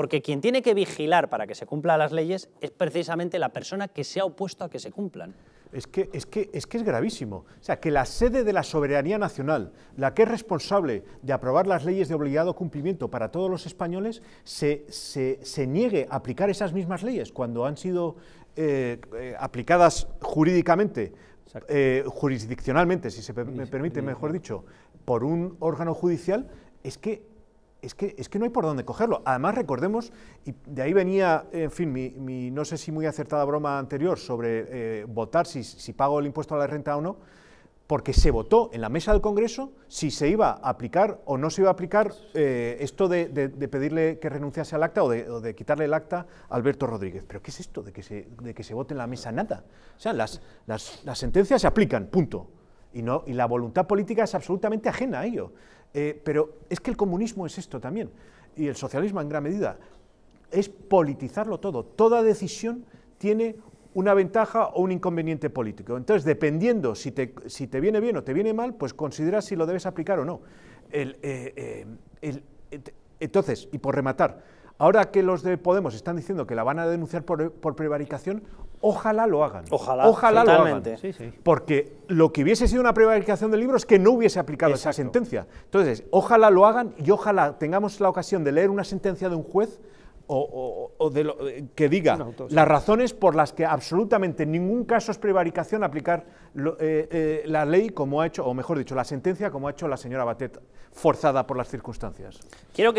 Porque quien tiene que vigilar para que se cumplan las leyes es precisamente la persona que se ha opuesto a que se cumplan. Es que, es que, es, que, es gravísimo. O sea, que la sede de la soberanía nacional, la que es responsable de aprobar las leyes de obligado cumplimiento para todos los españoles, se, niegue a aplicar esas mismas leyes cuando han sido eh, eh, aplicadas jurídicamente, eh, jurisdiccionalmente, si se me permite, mejor dicho, por un órgano judicial, es que es que, no hay por dónde cogerlo. Además, recordemos, y de ahí venía, en fin, mi, no sé si muy acertada broma anterior sobre eh, votar si, pago el impuesto a la renta o no, porque se votó en la mesa del Congreso si se iba a aplicar o no se iba a aplicar eh, esto de, pedirle que renunciase al acta o de, quitarle el acta a Alberto Rodríguez. ¿Pero qué es esto de que se, de que se vote en la mesa? Nada. O sea, las, las sentencias se aplican, punto. Y, la voluntad política es absolutamente ajena a ello. Eh, pero es que el comunismo es esto también, y el socialismo en gran medida, es politizarlo todo. Toda decisión tiene una ventaja o un inconveniente político. Entonces, dependiendo si te, si te viene bien o te viene mal, pues consideras si lo debes aplicar o no. Eh, eh, entonces, y por rematar, ahora que los de Podemos están diciendo que la van a denunciar por, por prevaricación, Ojalá lo hagan. Ojalá, lo Porque lo que hubiese sido una prevaricación del libro es que no hubiese aplicado esa sentencia. Entonces, ojalá lo hagan y ojalá tengamos la ocasión de leer una sentencia de un juez o, de lo, eh, que diga las razones por las que absolutamente en ningún caso es prevaricación aplicar eh, eh, la ley como ha hecho, o mejor dicho, la sentencia como ha hecho la señora Batet, forzada por las circunstancias. Quiero que